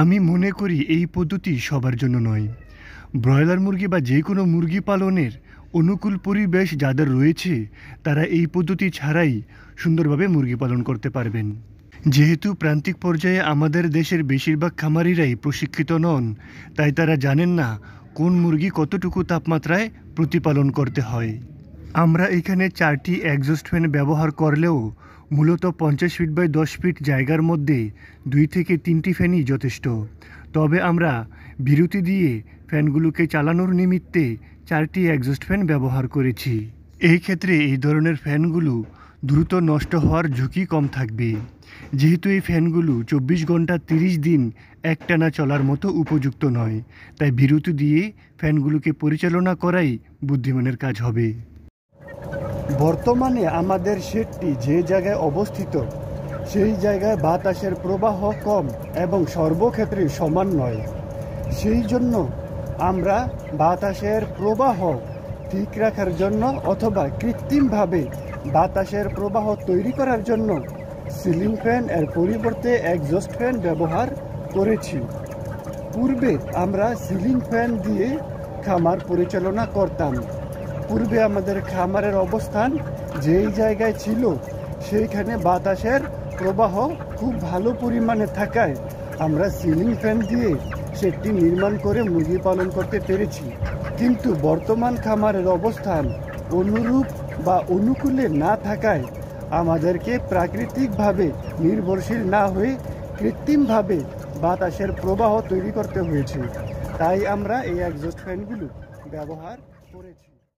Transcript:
আমি মনে করি এই পদ্ধতি সবার জন্য নয় ব্রয়লার মুরগি বা যে কোনো মুরগি পালনের অনুকূল পরিবেশ যাদের রয়েছে তারা এই পদ্ধতি ছাড়াই সুন্দরভাবে মুরগি পালন করতে পারবেন যেহেতু প্রান্তিক পর্যায়ে আমাদের দেশের বেশিরভাগ খামারিরাই প্রশিক্ষিত নন তাই তারা জানেন না কোন মুরগি কতটুকু তাপমাত্রায় প্রতিপালন করতে হয় আমরা এখানে চারটি অ্যাগজস্ট ফ্যান ব্যবহার করলেও মূলত পঞ্চাশ ফিট বাই দশ ফিট জায়গার মধ্যে দুই থেকে তিনটি ফ্যানই যথেষ্ট তবে আমরা বিরতি দিয়ে ফ্যানগুলোকে চালানোর নিমিত্তে চারটি একজস্ট ফ্যান ব্যবহার করেছি এই ক্ষেত্রে এই ধরনের ফ্যানগুলো দ্রুত নষ্ট হওয়ার ঝুঁকি কম থাকবে যেহেতু এই ফ্যানগুলো চব্বিশ ঘন্টা তিরিশ দিন একটানা চলার মতো উপযুক্ত নয় তাই বিরতি দিয়ে ফ্যানগুলোকে পরিচালনা করাই বুদ্ধিমানের কাজ হবে বর্তমানে আমাদের শেডটি যে জায়গায় অবস্থিত সেই জায়গায় বাতাসের প্রবাহ কম এবং সর্বক্ষেত্রে সমান নয় সেই জন্য আমরা বাতাসের প্রবাহ ঠিক রাখার জন্য অথবা কৃত্রিমভাবে বাতাসের প্রবাহ তৈরি করার জন্য সিলিং ফ্যান এর পরিবর্তে একজস্ট ফ্যান ব্যবহার করেছি পূর্বে আমরা সিলিং ফ্যান দিয়ে খামার পরিচালনা করতাম পূর্বে আমাদের খামারের অবস্থান যেই জায়গায় ছিল সেইখানে বাতাসের প্রবাহ খুব ভালো পরিমাণে থাকায় আমরা সিলিং ফ্যান দিয়ে সেটি নির্মাণ করে মুরগি পালন করতে পেরেছি কিন্তু বর্তমান খামারের অবস্থান অনুরূপ বা অনুকূলে না থাকায় আমাদেরকে প্রাকৃতিকভাবে নির্ভরশীল না হয়ে কৃত্রিমভাবে বাতাসের প্রবাহ তৈরি করতে হয়েছে তাই আমরা এই একজস্ট ফ্যানগুলো ব্যবহার করেছি